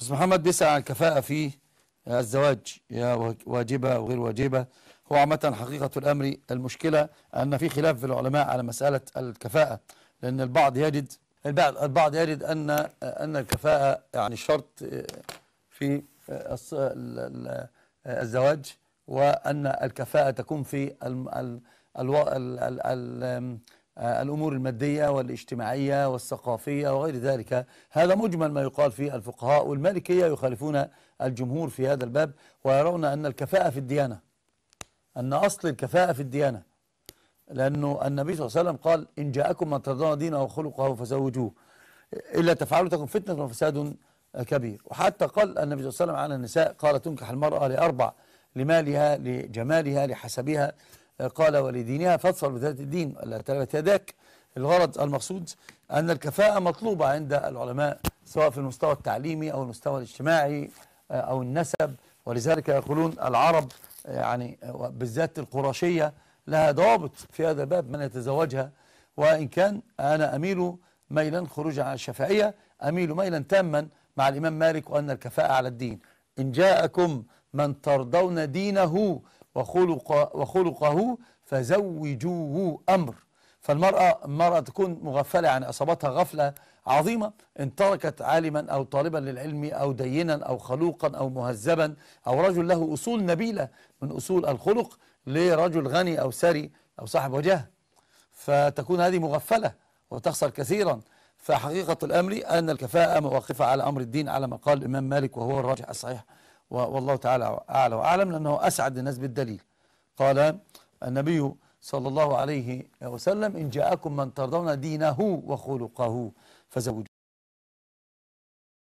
بس محمد بيسأل عن الكفاءة في الزواج يا واجبة وغير واجبة هو عامة حقيقة الأمر المشكلة أن في خلاف في العلماء على مسألة الكفاءة لأن البعض يجد البعض يجد أن أن الكفاءة يعني شرط في الزواج وأن الكفاءة تكون في آه، الأمور المادية والاجتماعية والثقافية وغير ذلك هذا مجمل ما يقال في الفقهاء والمالكية يخالفون الجمهور في هذا الباب ويرون أن الكفاءة في الديانة أن أصل الكفاءة في الديانة لأنه النبي صلى الله عليه وسلم قال إن جاءكم من ترضون دينه وخلقه فزوجوه إلا تفعلوا تكون فتنة وفساد كبير وحتى قال النبي صلى الله عليه وسلم عن النساء قال تنكح المرأة لأربع لمالها لجمالها لحسبها قال ولدينها فاتصل بذات الدين تلبت يداك الغرض المقصود أن الكفاءة مطلوبة عند العلماء سواء في المستوى التعليمي أو المستوى الاجتماعي آه، أو النسب ولذلك يقولون العرب آه، يعني آه، بالذات القرشية لها ضوابط في هذا الباب من يتزوجها وإن كان أنا أميل ميلا خروجا عن الشفائية أميل ميلا تاما مع الإمام مالك وأن الكفاءة على الدين إن جاءكم من ترضون دينه وخلق وخلقه فزوجوه أمر فالمرأة المرأة تكون مغفلة يعني أصابتها غفلة عظيمة ان تركت عالما أو طالبا للعلم أو دينا أو خلوقا أو مهذبا أو رجل له أصول نبيلة من أصول الخلق لرجل غني أو ثري أو صاحب وجاه فتكون هذه مغفلة وتخسر كثيرا فحقيقة الأمر أن الكفاءة موقفه على أمر الدين على ما قال الإمام مالك وهو الراجح الصحيح والله تعالى أعلى وأعلم لأنه أسعد الناس بالدليل قال النبي صلى الله عليه وسلم إن جاءكم من ترضون دينه وخلقه فزوجوه